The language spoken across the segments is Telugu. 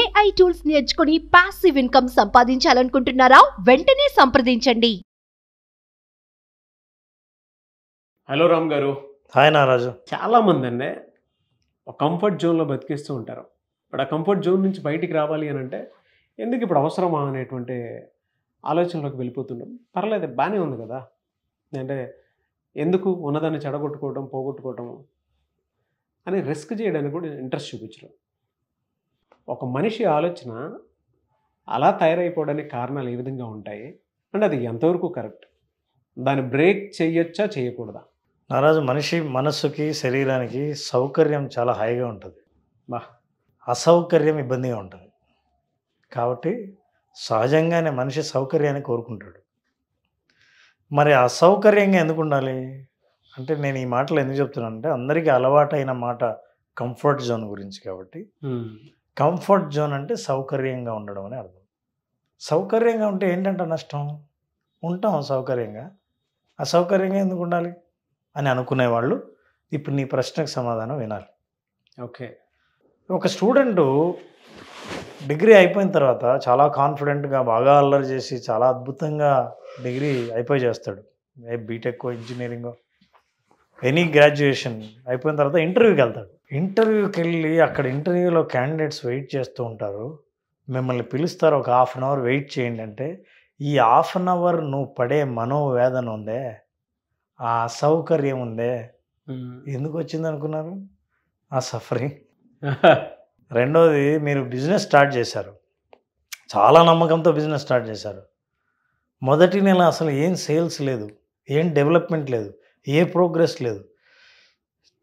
ఏఐ టూల్స్ నేర్చుకుని పాసివ్ ఇన్కమ్ సంపాదించాలనుకుంటున్నారా వెంటనే సంప్రదించండి హలో రామ్ గారు హాయ్ నారాజు చాలా మంది అండి కంఫర్ట్ జోన్లో బతికేస్తూ ఉంటారు ఇప్పుడు ఆ కంఫర్ట్ జోన్ నుంచి బయటికి రావాలి అని అంటే ఎందుకు ఇప్పుడు అవసరమా అనేటువంటి ఆలోచనలోకి వెళ్ళిపోతుండం పర్లేదు బాగానే ఉంది కదా అంటే ఎందుకు ఉన్నదాన్ని చెడగొట్టుకోవడం పోగొట్టుకోవటం అని రిస్క్ చేయడానికి కూడా ఇంట్రెస్ట్ చూపించారు ఒక మనిషి ఆలోచన అలా తయారైపోవడానికి కారణాలు ఏ విధంగా ఉంటాయి అండ్ అది ఎంతవరకు కరెక్ట్ దాన్ని బ్రేక్ చేయొచ్చా చేయకూడదా నారాజు మనిషి మనస్సుకి శరీరానికి సౌకర్యం చాలా హైగా ఉంటుంది బా అసౌకర్యం ఇబ్బందిగా ఉంటుంది కాబట్టి సహజంగానే మనిషి సౌకర్యాన్ని కోరుకుంటాడు మరి అసౌకర్యంగా ఎందుకు ఉండాలి అంటే నేను ఈ మాటలు ఎందుకు చెప్తున్నాను అంటే అందరికీ అలవాటైన మాట కంఫర్ట్ జోన్ గురించి కాబట్టి కంఫర్ట్ జోన్ అంటే సౌకర్యంగా ఉండడం అని అర్థం సౌకర్యంగా ఉంటే ఏంటంటే నష్టం ఉంటాం సౌకర్యంగా ఆ సౌకర్యంగా ఎందుకు ఉండాలి అని అనుకునేవాళ్ళు ఇప్పుడు నీ ప్రశ్నకు సమాధానం వినాలి ఓకే ఒక స్టూడెంట్ డిగ్రీ అయిపోయిన తర్వాత చాలా కాన్ఫిడెంట్గా బాగా అల్లరి చేసి చాలా అద్భుతంగా డిగ్రీ అయిపోయి చేస్తాడు ఏ బీటెక్ ఇంజనీరింగ్ ఎనీ గ్రాడ్యుయేషన్ అయిపోయిన తర్వాత ఇంటర్వ్యూకి వెళ్తాడు ఇంటర్వ్యూకి వెళ్ళి అక్కడ ఇంటర్వ్యూలో క్యాండిడేట్స్ వెయిట్ చేస్తూ ఉంటారు మిమ్మల్ని పిలుస్తారు ఒక హాఫ్ అన్ అవర్ వెయిట్ చేయండి అంటే ఈ హాఫ్ అన్ అవర్ నువ్వు పడే మనోవేదన ఉందే ఆ అసౌకర్యం ఉందే ఎందుకు వచ్చింది అనుకున్నారు ఆ సఫరింగ్ రెండోది మీరు బిజినెస్ స్టార్ట్ చేశారు చాలా నమ్మకంతో బిజినెస్ స్టార్ట్ చేశారు మొదటి నెల అసలు ఏం సేల్స్ లేదు ఏం డెవలప్మెంట్ లేదు ఏ ప్రోగ్రెస్ లేదు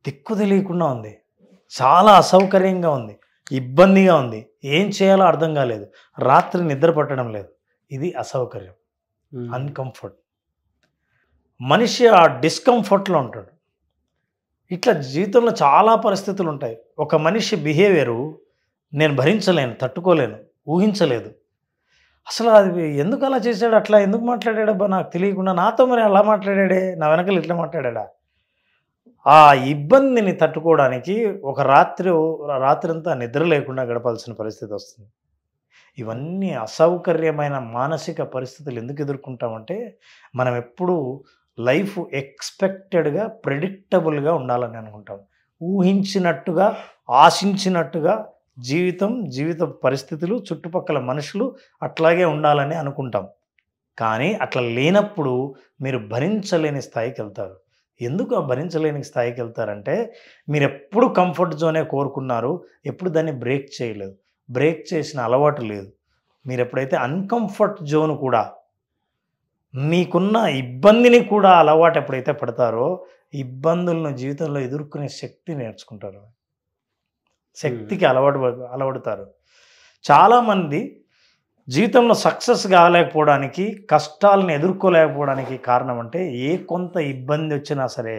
దిక్కు తెలియకుండా ఉంది చాలా అసౌకర్యంగా ఉంది ఇబ్బందిగా ఉంది ఏం చేయాలో అర్థం కాలేదు రాత్రి నిద్ర పట్టడం లేదు ఇది అసౌకర్యం అన్కంఫర్ట్ మనిషి ఆ డిస్కంఫర్ట్లో ఉంటాడు ఇట్లా జీవితంలో చాలా పరిస్థితులు ఉంటాయి ఒక మనిషి బిహేవియరు నేను భరించలేను తట్టుకోలేను ఊహించలేదు అసలు అది ఎందుకు అలా చేశాడు అట్లా ఎందుకు మాట్లాడాడబ్బా నాకు తెలియకుండా నాతో మరి అలా మాట్లాడాడే నా వెనకలు ఇట్లా మాట్లాడా ఆ ఇబ్బందిని తట్టుకోవడానికి ఒక రాత్రి రాత్రంతా నిద్ర లేకుండా గడపాల్సిన పరిస్థితి వస్తుంది ఇవన్నీ అసౌకర్యమైన మానసిక పరిస్థితులు ఎందుకు ఎదుర్కొంటామంటే మనం ఎప్పుడూ లైఫ్ ఎక్స్పెక్టెడ్గా ప్రెడిక్టబుల్గా ఉండాలని అనుకుంటాం ఊహించినట్టుగా ఆశించినట్టుగా జీవితం జీవిత పరిస్థితులు చుట్టుపక్కల మనుషులు అట్లాగే ఉండాలని అనుకుంటాం కానీ అట్లా లేనప్పుడు మీరు భరించలేని స్థాయికి వెళ్తారు ఎందుకు ఆ భరించలేని స్థాయికి వెళ్తారంటే మీరు ఎప్పుడు కంఫర్ట్ జోనే కోరుకున్నారు ఎప్పుడు దాన్ని బ్రేక్ చేయలేదు బ్రేక్ చేసిన అలవాటు లేదు మీరు ఎప్పుడైతే అన్కంఫర్ట్ జోన్ కూడా మీకున్న ఇబ్బందిని కూడా అలవాటు ఎప్పుడైతే పడతారో ఇబ్బందులను జీవితంలో ఎదుర్కొనే శక్తి నేర్చుకుంటారు శక్తికి అలవాటు అలవడతారు చాలామంది జీవితంలో సక్సెస్ కాలేకపోవడానికి కష్టాలను ఎదుర్కోలేకపోవడానికి కారణం అంటే ఏ కొంత ఇబ్బంది వచ్చినా సరే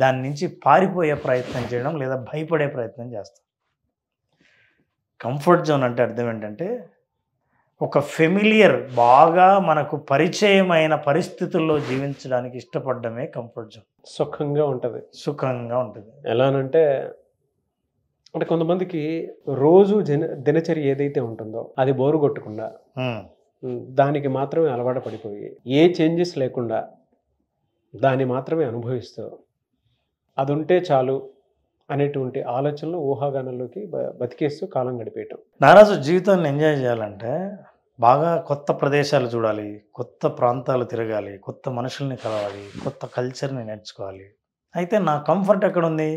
దాని నుంచి పారిపోయే ప్రయత్నం చేయడం లేదా భయపడే ప్రయత్నం చేస్తాం కంఫర్ట్ జోన్ అంటే అర్థం ఏంటంటే ఒక ఫెమిలియర్ బాగా మనకు పరిచయమైన పరిస్థితుల్లో జీవించడానికి ఇష్టపడడమే కంఫర్ట్ జోన్ సుఖంగా ఉంటుంది సుఖంగా ఉంటుంది ఎలానంటే అంటే కొంతమందికి రోజు జన దినచర్య ఏదైతే ఉంటుందో అది బోరు కొట్టకుండా దానికి మాత్రమే అలవాటు పడిపోయి ఏ చేంజెస్ లేకుండా దాన్ని మాత్రమే అనుభవిస్తూ అది ఉంటే చాలు అనేటువంటి ఆలోచనలు ఊహాగానంలోకి బతికేస్తూ కాలం గడిపేయటం నారాజు జీవితాన్ని ఎంజాయ్ చేయాలంటే బాగా కొత్త ప్రదేశాలు చూడాలి కొత్త ప్రాంతాలు తిరగాలి కొత్త మనుషుల్ని కలవాలి కొత్త కల్చర్ని నేర్చుకోవాలి అయితే నా కంఫర్ట్ ఎక్కడుంది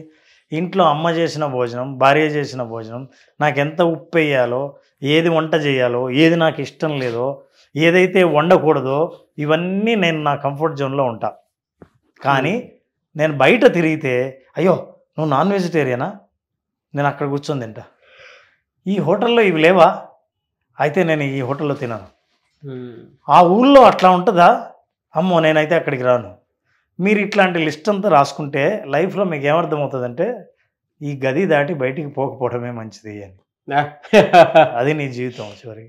ఇంట్లో అమ్మ చేసిన భోజనం భార్య చేసిన భోజనం నాకు ఎంత ఉప్పు వేయాలో ఏది వంట చేయాలో ఏది నాకు ఇష్టం లేదో ఏదైతే వండకూడదో ఇవన్నీ నేను నా కంఫర్ట్ జోన్లో ఉంటా కానీ నేను బయట తిరిగితే అయ్యో నువ్వు నాన్ వెజిటేరియనా నేను అక్కడ కూర్చొని తింటా ఈ హోటల్లో ఇవి లేవా అయితే నేను ఈ హోటల్లో తినను ఆ ఊళ్ళో అట్లా ఉంటుందా అమ్మో నేనైతే అక్కడికి రాను మీరు ఇట్లాంటి లిస్ట్ అంతా రాసుకుంటే లైఫ్లో మీకు ఏమర్థమవుతుందంటే ఈ గది దాటి బయటికి పోకపోవడమే మంచిది అని అది నీ జీవితం చివరి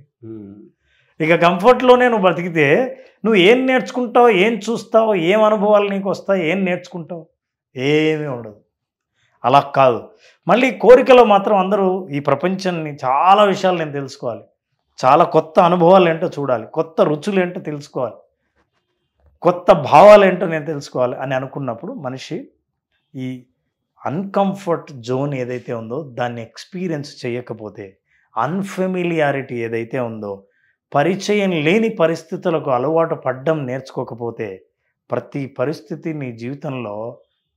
ఇక కంఫర్ట్లోనే నువ్వు బ్రతికితే నువ్వు ఏం నేర్చుకుంటావు ఏం చూస్తావు ఏం అనుభవాలు నీకు వస్తాయి ఏం నేర్చుకుంటావు ఏమీ ఉండదు అలా కాదు మళ్ళీ కోరికలో మాత్రం అందరూ ఈ ప్రపంచాన్ని చాలా విషయాలు నేను తెలుసుకోవాలి చాలా కొత్త అనుభవాలు ఏంటో చూడాలి కొత్త రుచులు ఏంటో తెలుసుకోవాలి కొత్త భావాలు ఏంటో నేను తెలుసుకోవాలి అని అనుకున్నప్పుడు మనిషి ఈ అన్కంఫర్ట్ జోన్ ఏదైతే ఉందో దాన్ని ఎక్స్పీరియన్స్ చేయకపోతే అన్ఫెమిలియారిటీ ఏదైతే ఉందో పరిచయం లేని పరిస్థితులకు అలవాటు పడ్డం నేర్చుకోకపోతే ప్రతి పరిస్థితి నీ జీవితంలో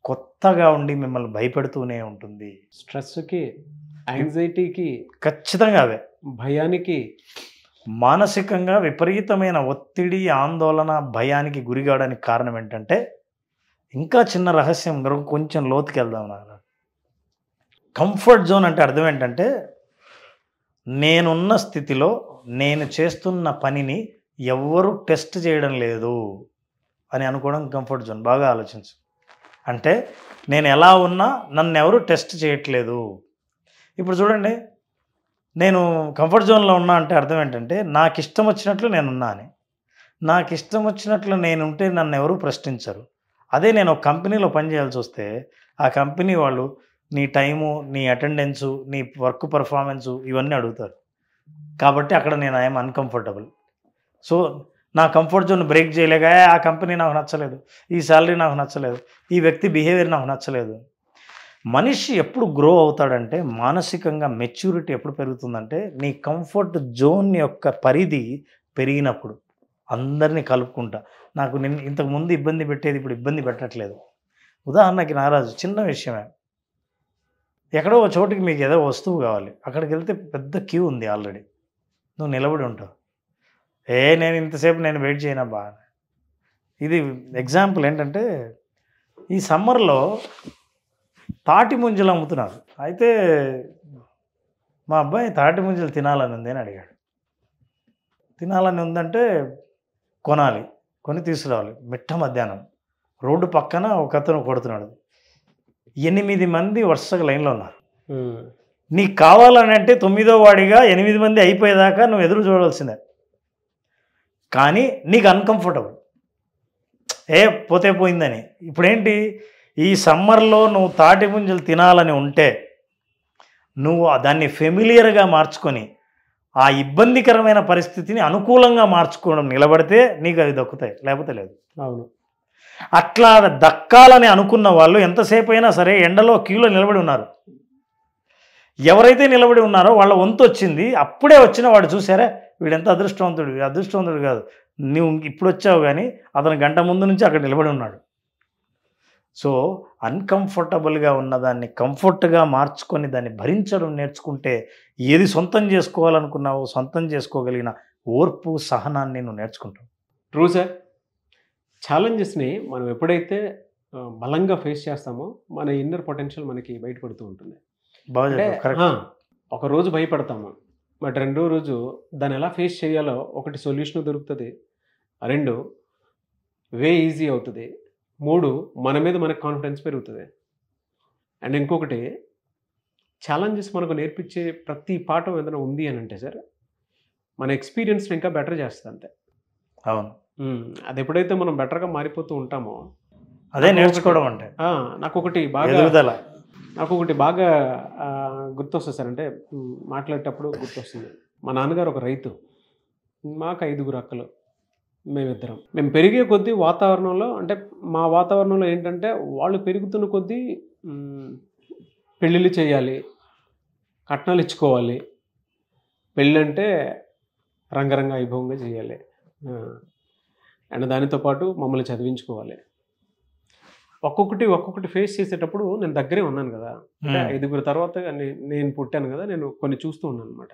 కొత్తగా ఉండి మిమ్మల్ని భయపెడుతూనే ఉంటుంది స్ట్రెస్కి యాంగ్జైటీకి ఖచ్చితంగా అవే భయానికి మానసికంగా విపరీతమైన ఒత్తిడి ఆందోళన భయానికి గురికావడానికి కారణం ఏంటంటే ఇంకా చిన్న రహస్యం కొంచెం లోతుకి వెళ్దాం నాన్న కంఫర్ట్ జోన్ అంటే అర్థం ఏంటంటే నేనున్న స్థితిలో నేను చేస్తున్న పనిని ఎవ్వరూ టెస్ట్ చేయడం లేదు అని అనుకోవడం కంఫర్ట్ జోన్ బాగా ఆలోచించు అంటే నేను ఎలా ఉన్నా నన్ను ఎవరు టెస్ట్ చేయట్లేదు ఇప్పుడు చూడండి నేను కంఫర్ట్ జోన్లో ఉన్నా అంటే అర్థం ఏంటంటే నాకు ఇష్టం వచ్చినట్లు నేనున్నా అని నాకు ఇష్టం వచ్చినట్లు నేనుంటే నన్ను ఎవరు ప్రశ్నించరు అదే నేను ఒక కంపెనీలో పని చేయాల్సి వస్తే ఆ కంపెనీ వాళ్ళు నీ టైము నీ అటెండెన్సు నీ వర్క్ పర్ఫార్మెన్సు ఇవన్నీ అడుగుతారు కాబట్టి అక్కడ నేను ఐఎమ్ అన్కంఫర్టబుల్ సో నా కంఫర్ట్ జోన్ బ్రేక్ చేయలేక ఆ కంపెనీ నాకు నచ్చలేదు ఈ శాలరీ నాకు నచ్చలేదు ఈ వ్యక్తి బిహేవియర్ నాకు నచ్చలేదు మనిషి ఎప్పుడు గ్రో అవుతాడంటే మానసికంగా మెచ్యూరిటీ ఎప్పుడు పెరుగుతుందంటే నీ కంఫర్ట్ జోన్ యొక్క పరిధి పెరిగినప్పుడు అందరినీ కలుపుకుంటా నాకు నేను ఇంతకుముందు ఇబ్బంది పెట్టేది ఇప్పుడు ఇబ్బంది పెట్టట్లేదు ఉదాహరణకి నారాజు చిన్న విషయమే ఎక్కడో చోటుకి మీకు ఏదో వస్తువు కావాలి అక్కడికి వెళ్తే పెద్ద క్యూ ఉంది ఆల్రెడీ నువ్వు నిలబడి ఉంటావు ఏ నేను ఇంతసేపు నేను వెయిట్ బాగా ఇది ఎగ్జాంపుల్ ఏంటంటే ఈ సమ్మర్లో తాటి ముంజలు అమ్ముతున్నారు అయితే మా అబ్బాయి తాటి ముంజలు తినాలని ఉంది అని అడిగాడు తినాలని ఉందంటే కొనాలి కొని తీసుకురావాలి మిట్ట మధ్యాహ్నం రోడ్డు పక్కన ఒక అతను కొడుతున్నాడు ఎనిమిది మంది వరుసగా లైన్లో ఉన్నారు నీకు కావాలని అంటే తొమ్మిదో వాడిగా ఎనిమిది మంది అయిపోయేదాకా నువ్వు ఎదురు చూడాల్సిందే కానీ నీకు అన్కంఫర్టబుల్ ఏ పోతే పోయిందని ఇప్పుడేంటి ఈ సమ్మర్లో నువ్వు తాటి పుంజలు తినాలని ఉంటే నువ్వు దాన్ని ఫెమిలియర్గా మార్చుకొని ఆ ఇబ్బందికరమైన పరిస్థితిని అనుకూలంగా మార్చుకోవడం నిలబడితే నీకు అవి దక్కుతాయి లేకపోతే లేదు అవును అట్లా దక్కాలని అనుకున్న వాళ్ళు ఎంతసేపు అయినా సరే ఎండలో క్యూలో నిలబడి ఉన్నారు ఎవరైతే నిలబడి ఉన్నారో వాళ్ళ వంతు వచ్చింది అప్పుడే వచ్చిన వాడు చూసారా వీడెంత అదృష్టవంతుడు అదృష్టవంతుడు కాదు నువ్వు ఇప్పుడు వచ్చావు కానీ అతను గంట ముందు నుంచి అక్కడ నిలబడి ఉన్నాడు సో అన్కంఫర్టబుల్గా ఉన్నదాన్ని కంఫర్ట్గా మార్చుకొని దాన్ని భరించడం నేర్చుకుంటే ఏది సొంతం చేసుకోవాలనుకున్నావో సొంతం చేసుకోగలిగిన ఓర్పు సహనాన్ని నేను నేర్చుకుంటాను ట్రూ సార్ ఛాలెంజెస్ని మనం ఎప్పుడైతే బలంగా ఫేస్ చేస్తామో మన ఇన్నర్ పొటెన్షియల్ మనకి బయటపడుతూ ఉంటుంది ఒక రోజు భయపడతాము బట్ రెండో రోజు దాన్ని ఎలా ఫేస్ చేయాలో ఒకటి సొల్యూషన్ దొరుకుతుంది రెండు వే ఈజీ అవుతుంది మూడు మన మీద మనకు కాన్ఫిడెన్స్ పెరుగుతుంది అండ్ ఇంకొకటి ఛాలెంజెస్ మనకు నేర్పించే ప్రతి పాఠం ఏదైనా ఉంది అని అంటే సార్ మన ఎక్స్పీరియన్స్ని ఇంకా బెటర్ చేస్తుంది అంతే అవును అది ఎప్పుడైతే మనం బెటర్గా మారిపోతూ ఉంటామో అదే నేర్చుకోవడం అంటే నాకు ఒకటి బాగా నాకు ఒకటి బాగా గుర్తొస్తుంది సార్ అంటే మాట్లాడేటప్పుడు గుర్తొస్తుంది మా నాన్నగారు ఒక రైతు మాకు ఐదుగురు అక్కలు మేమిద్దరం మేము పెరిగే కొద్దీ వాతావరణంలో అంటే మా వాతావరణంలో ఏంటంటే వాళ్ళు పెరుగుతున్న కొద్దీ పెళ్ళిళ్ళు చేయాలి కట్నాలు ఇచ్చుకోవాలి పెళ్ళంటే రంగరంగ వైభవంగా చేయాలి అండ్ దానితో పాటు మమ్మల్ని చదివించుకోవాలి ఒక్కొక్కటి ఒక్కొక్కటి ఫేస్ చేసేటప్పుడు నేను దగ్గరే ఉన్నాను కదా ఐదుగురు తర్వాత నేను పుట్టాను కదా నేను కొన్ని చూస్తూ ఉన్నాను అనమాట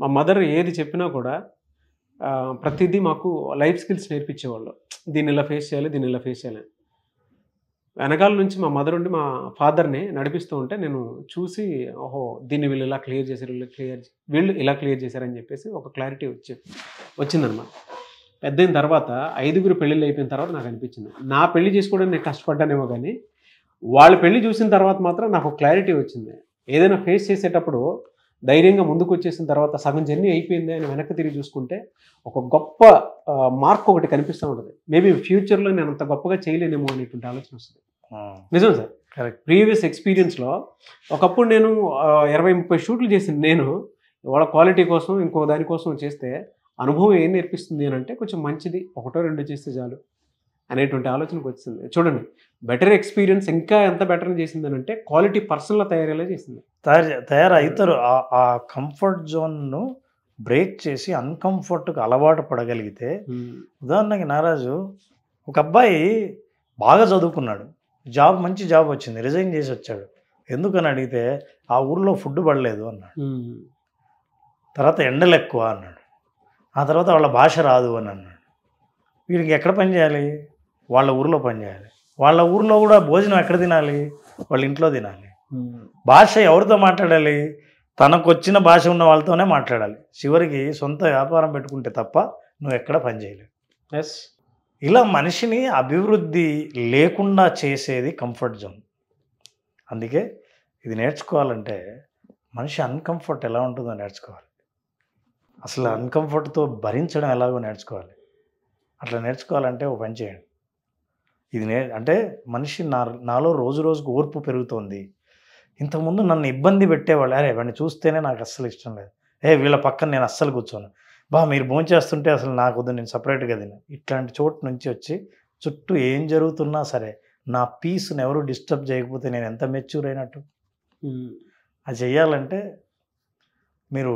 మా మదర్ ఏది చెప్పినా కూడా ప్రతిదీ మాకు లైఫ్ స్కిల్స్ నేర్పించేవాళ్ళు దీన్ని ఇలా ఫేస్ చేయాలి దీన్ని ఇలా ఫేస్ చేయాలి వెనకాల నుంచి మా మదర్ ఉండి మా ఫాదర్ని నడిపిస్తూ ఉంటే నేను చూసి ఓహో దీన్ని వీళ్ళు ఇలా క్లియర్ చేశారు వీళ్ళు క్లియర్ వీళ్ళు ఇలా క్లియర్ చేశారని చెప్పేసి ఒక క్లారిటీ వచ్చి వచ్చిందనమాట పెద్ద అయిన తర్వాత ఐదుగురు పెళ్ళిళ్ళు అయిపోయిన తర్వాత నాకు అనిపించింది నా పెళ్లి చేసుకోవడానికి నేను కష్టపడ్డానేమో కానీ వాళ్ళ పెళ్లి చూసిన తర్వాత మాత్రం నాకు క్లారిటీ వచ్చింది ఏదైనా ఫేస్ చేసేటప్పుడు ధైర్యంగా ముందుకు వచ్చేసిన తర్వాత సగం జర్నీ అయిపోయింది అని వెనక్కి తిరిగి చూసుకుంటే ఒక గొప్ప మార్క్ ఒకటి కనిపిస్తూ ఉంటుంది మేబీ ఫ్యూచర్లో నేను అంత గొప్పగా చేయలేనేమో అనేటువంటి ఆలోచన వస్తుంది నిజం సార్ కరెక్ట్ ప్రీవియస్ ఎక్స్పీరియన్స్లో ఒకప్పుడు నేను ఇరవై ముప్పై షూట్లు చేసిన నేను వాళ్ళ క్వాలిటీ కోసం ఇంకో దానికోసం చేస్తే అనుభవం ఏం నేర్పిస్తుంది అని అంటే కొంచెం మంచిది ఒకటో రెండు చేస్తే చాలు అనేటువంటి ఆలోచనకు వచ్చింది చూడండి బెటర్ ఎక్స్పీరియన్స్ ఇంకా ఎంత బెటర్ చేసింది అని అంటే క్వాలిటీ పర్సన్లో తయారయ్యేలా చేసింది తయారు తయారవుతారు ఆ కంఫర్ట్ జోన్ను బ్రేక్ చేసి అన్కంఫర్ట్కు అలవాటు పడగలిగితే ఉదాహరణకి నారాజు ఒక అబ్బాయి బాగా చదువుకున్నాడు జాబ్ మంచి జాబ్ వచ్చింది రిజైన్ చేసి వచ్చాడు ఎందుకని అడిగితే ఆ ఊర్లో ఫుడ్ పడలేదు అన్నాడు తర్వాత ఎండలు ఎక్కువ అన్నాడు ఆ తర్వాత వాళ్ళ భాష రాదు అని అన్నాడు వీడికి ఎక్కడ పని చేయాలి వాళ్ళ ఊర్లో పనిచేయాలి వాళ్ళ ఊర్లో కూడా భోజనం ఎక్కడ తినాలి వాళ్ళ ఇంట్లో తినాలి భాష ఎవరితో మాట్లాడాలి తనకు వచ్చిన భాష ఉన్న వాళ్ళతోనే మాట్లాడాలి చివరికి సొంత వ్యాపారం పెట్టుకుంటే తప్ప నువ్వు ఎక్కడ పనిచేయలేవు ఎస్ ఇలా మనిషిని అభివృద్ధి లేకుండా చేసేది కంఫర్ట్ జోన్ అందుకే ఇది నేర్చుకోవాలంటే మనిషి అన్కంఫర్ట్ ఎలా ఉంటుందో నేర్చుకోవాలి అసలు అన్కంఫర్ట్తో భరించడం ఎలాగో నేర్చుకోవాలి అట్లా నేర్చుకోవాలంటే ఒక పని చేయండి ఇది నే అంటే మనిషి నా నాలో రోజు రోజుకు ఓర్పు పెరుగుతోంది ఇంతకుముందు నన్ను ఇబ్బంది పెట్టేవాళ్ళు అరే వాడిని చూస్తేనే నాకు అస్సలు ఇష్టం లేదు ఏ వీళ్ళ పక్కన నేను అస్సలు కూర్చోను బా మీరు భోంచేస్తుంటే అసలు నాకు వద్దు నేను సపరేట్గా తిన ఇట్లాంటి చోటు నుంచి వచ్చి చుట్టూ ఏం జరుగుతున్నా సరే నా పీస్ని ఎవరు డిస్టర్బ్ చేయకపోతే నేను ఎంత మెచ్యూర్ అయినట్టు అది చెయ్యాలంటే మీరు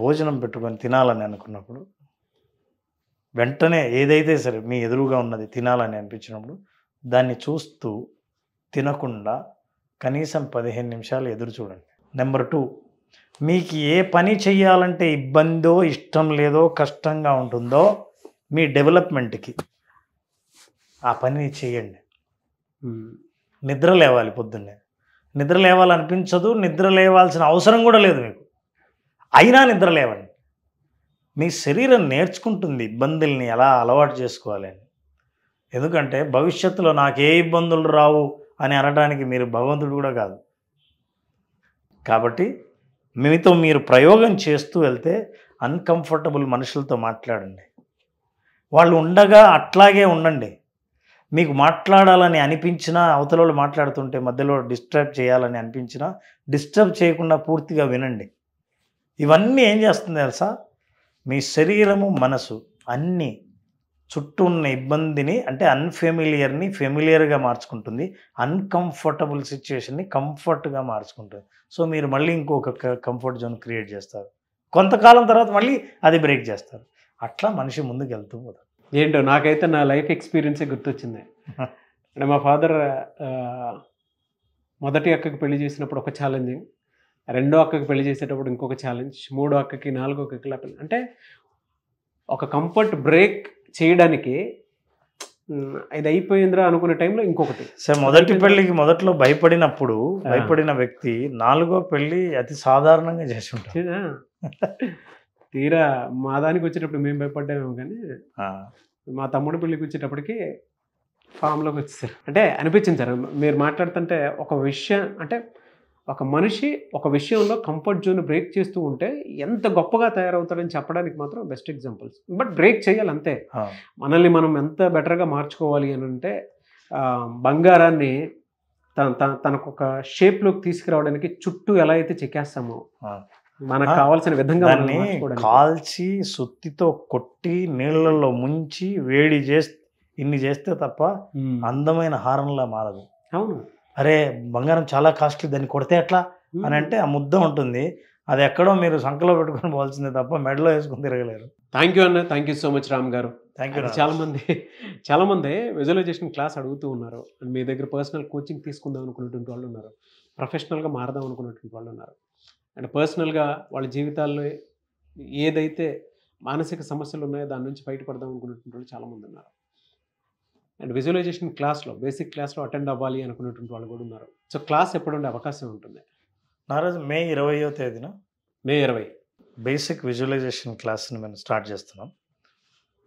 భోజనం పెట్టుకొని తినాలని అనుకున్నప్పుడు వెంటనే ఏదైతే సరే మీ ఎదురుగా ఉన్నది తినాలని అనిపించినప్పుడు దాన్ని చూస్తూ తినకుండా కనీసం పదిహేను నిమిషాలు ఎదురు చూడండి నెంబర్ టూ మీకు ఏ పని చేయాలంటే ఇబ్బందో ఇష్టం లేదో కష్టంగా ఉంటుందో మీ డెవలప్మెంట్కి ఆ పని చేయండి నిద్ర లేవాలి పొద్దున్నే నిద్ర లేవాలనిపించదు నిద్ర లేవాల్సిన అవసరం కూడా లేదు మీకు అయినా నిద్ర లేవండి మీ శరీరం నేర్చుకుంటుంది ఇబ్బందుల్ని ఎలా అలవాటు చేసుకోవాలని ఎందుకంటే భవిష్యత్తులో నాకే ఇబ్బందులు రావు అని అనడానికి మీరు భగవంతుడు కూడా కాదు కాబట్టి మీతో మీరు ప్రయోగం చేస్తూ వెళ్తే అన్కంఫర్టబుల్ మనుషులతో మాట్లాడండి వాళ్ళు ఉండగా అట్లాగే ఉండండి మీకు మాట్లాడాలని అనిపించినా అవతల మాట్లాడుతుంటే మధ్యలో డిస్టర్బ్ చేయాలని అనిపించినా డిస్టర్బ్ చేయకుండా పూర్తిగా వినండి ఇవన్నీ ఏం చేస్తుంది తెలుసా మీ శరీరము మనసు అన్నీ చుట్టూ ఉన్న ఇబ్బందిని అంటే అన్ఫెమిలియర్ని ఫెమిలియర్గా మార్చుకుంటుంది అన్కంఫర్టబుల్ సిచ్యువేషన్ని కంఫర్ట్గా మార్చుకుంటుంది సో మీరు మళ్ళీ ఇంకొక కంఫర్ట్ జోన్ క్రియేట్ చేస్తారు కొంతకాలం తర్వాత మళ్ళీ అది బ్రేక్ చేస్తారు అట్లా మనిషి ముందుకు వెళ్తూ పోతారు ఏంటో నాకైతే నా లైఫ్ ఎక్స్పీరియన్సే గుర్తొచ్చింది అంటే మా ఫాదర్ మొదటి అక్కకి పెళ్లి చేసినప్పుడు ఒక ఛాలెంజింగ్ రెండో అక్కకి పెళ్లి చేసేటప్పుడు ఇంకొక ఛాలెంజ్ మూడో అక్కకి నాలుగో అక్కకి ఇలా అంటే ఒక కంఫర్ట్ బ్రేక్ చేయడానికి ఇది అయిపోయిందిరా అనుకునే టైంలో ఇంకొకటి సార్ మొదటి పెళ్ళికి మొదట్లో భయపడినప్పుడు భయపడిన వ్యక్తి నాలుగో పెళ్ళి అతి సాధారణంగా చేసి ఉంటాం తీరా మా దానికి వచ్చేటప్పుడు మేము భయపడ్డామేమో కానీ మా తమ్ముడు పెళ్ళికి వచ్చేటప్పటికి ఫామ్లోకి వచ్చేసారు అంటే అనిపించింది సార్ మీరు మాట్లాడుతుంటే ఒక విషయం అంటే ఒక మనిషి ఒక విషయంలో కంఫర్ట్ జోన్ బ్రేక్ చేస్తూ ఉంటే ఎంత గొప్పగా తయారవుతాడని చెప్పడానికి మాత్రం బెస్ట్ ఎగ్జాంపుల్స్ బట్ బ్రేక్ చేయాలి అంతే మనల్ని మనం ఎంత బెటర్గా మార్చుకోవాలి అని అంటే బంగారాన్ని తన తన తనకొక షేప్లోకి తీసుకురావడానికి చుట్టూ ఎలా అయితే చెక్కేస్తామో మనకు కావాల్సిన విధంగా కాల్చి సుత్తితో కొట్టి నీళ్ళల్లో ముంచి వేడి చేస్తే ఇన్ని చేస్తే తప్ప అందమైన హారంలా మారదు అవును అరే బంగారం చాలా కాస్ట్లీ దాన్ని కొడితే ఎట్లా అని అంటే ఆ ముద్ద ఉంటుంది అది ఎక్కడో మీరు సంఖలో పెట్టుకుని పోవాల్సిందే తప్ప మెడలో వేసుకుని తిరగలేరు థ్యాంక్ యూ అన్న thank you so much Ram గారు థ్యాంక్ యూ చాలా మంది చాలా మంది విజువలైజేషన్ క్లాస్ అడుగుతూ ఉన్నారు మీ దగ్గర పర్సనల్ కోచింగ్ తీసుకుందాం అనుకున్నటువంటి వాళ్ళు ఉన్నారు ప్రొఫెషనల్గా మారదాం అనుకున్నటువంటి వాళ్ళు ఉన్నారు అండ్ పర్సనల్గా వాళ్ళ జీవితాల్లో ఏదైతే మానసిక సమస్యలు ఉన్నాయో దాని నుంచి బయటపడదాం అనుకున్నటువంటి వాళ్ళు చాలామంది ఉన్నారు అండ్ విజువలైజేషన్ క్లాస్లో బేసిక్ క్లాస్లో అటెండ్ అవ్వాలి అనుకునేటువంటి వాళ్ళు కూడా ఉన్నారు సో క్లాస్ ఎప్పుడు ఉండే అవకాశం ఉంటుంది నారాజు మే ఇరవయో తేదీన మే ఇరవై బేసిక్ విజువలైజేషన్ క్లాస్ని మేము స్టార్ట్ చేస్తున్నాం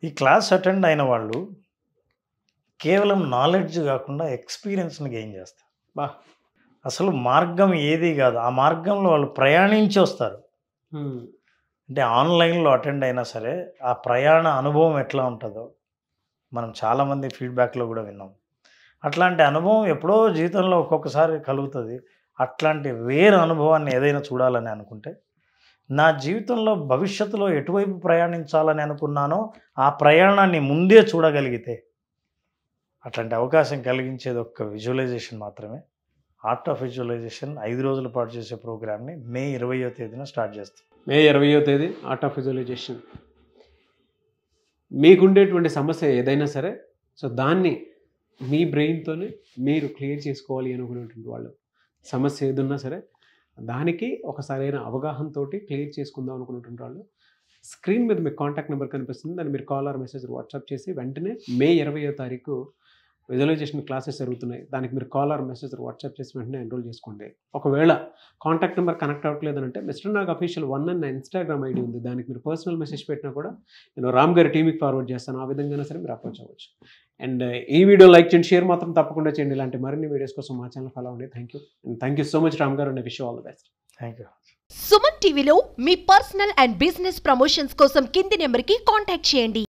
ఈ క్లాస్ అటెండ్ అయిన వాళ్ళు కేవలం నాలెడ్జ్ కాకుండా ఎక్స్పీరియన్స్ని గెయిన్ చేస్తారు బా అసలు మార్గం ఏది కాదు ఆ మార్గంలో వాళ్ళు ప్రయాణించి వస్తారు అంటే ఆన్లైన్లో అటెండ్ అయినా సరే ఆ ప్రయాణ అనుభవం ఎట్లా ఉంటుందో మనం చాలామంది ఫీడ్బ్యాక్లో కూడా విన్నాం అట్లాంటి అనుభవం ఎప్పుడో జీవితంలో ఒక్కొక్కసారి కలుగుతుంది అట్లాంటి వేరే అనుభవాన్ని ఏదైనా చూడాలని అనుకుంటే నా జీవితంలో భవిష్యత్తులో ఎటువైపు ప్రయాణించాలని అనుకున్నానో ఆ ప్రయాణాన్ని ముందే చూడగలిగితే అట్లాంటి అవకాశం కలిగించేది ఒక్క విజువలైజేషన్ మాత్రమే ఆర్ట్ ఆఫ్ విజువలైజేషన్ ఐదు రోజుల పాటు చేసే ప్రోగ్రామ్ని మే ఇరవయో తేదీన స్టార్ట్ చేస్తాం మే ఇరవయో తేదీ ఆర్ట్ ఆఫ్ విజువలైజేషన్ మీకుండేటువంటి సమస్య ఏదైనా సరే సో దాన్ని మీ బ్రెయిన్తోనే మీరు క్లియర్ చేసుకోవాలి అనుకునేటువంటి వాళ్ళు సమస్య ఏదున్నా సరే దానికి ఒక సరైన అవగాహనతో క్లియర్ చేసుకుందాం అనుకున్నటువంటి వాళ్ళు స్క్రీన్ మీద మీకు కాంటాక్ట్ నెంబర్ కనిపిస్తుంది దాన్ని మీరు కాల్ ఆర్ మెసేజ్ వాట్సాప్ చేసి వెంటనే మే ఇరవయో తారీఖు విజువలైజేషన్ క్లాసెస్ జరుగుతున్నాయి దానికి మీరు కాల్ ఆర్ మెసేజ్ వాట్సాప్ చేసి వెంటనే ఎన్రోల్ చేసుకోండి ఒకవేళ కాంటాక్ట్ నెంబర్ కనెక్ట్ అవ్వట్లేదు అంటే మిస్టర్ నాగ్ అఫీషియల్ వన్ నా ఇన్స్టాగ్రామ్ ఐడి ఉంది దానికి మీరు పర్సనల్ మెసేజ్ పెట్టినా కూడా నేను రామ్ గారి టీమ్కి ఫార్వర్డ్ చేస్తాను ఆ విధంగా సరే మీరు అప్రోచ్ అవ్వచ్చు అండ్ uh, ఈ వీడియో లైక్ చేయండి షేర్ మాత్రం తప్పకుండా చేయండి ఇలాంటి మరిన్ని వీడియోస్ కోసం మా ఛానల్ ఫాలో అవ్వండి thank you and thank you so much Ram garu and wish all the best thank you Suman టీవీలో మీ పర్సనల్ అండ్ బిజినెస్ ప్రమోషన్స్ కోసం కింది నెంబర్కి కాంటాక్ట్ చేయండి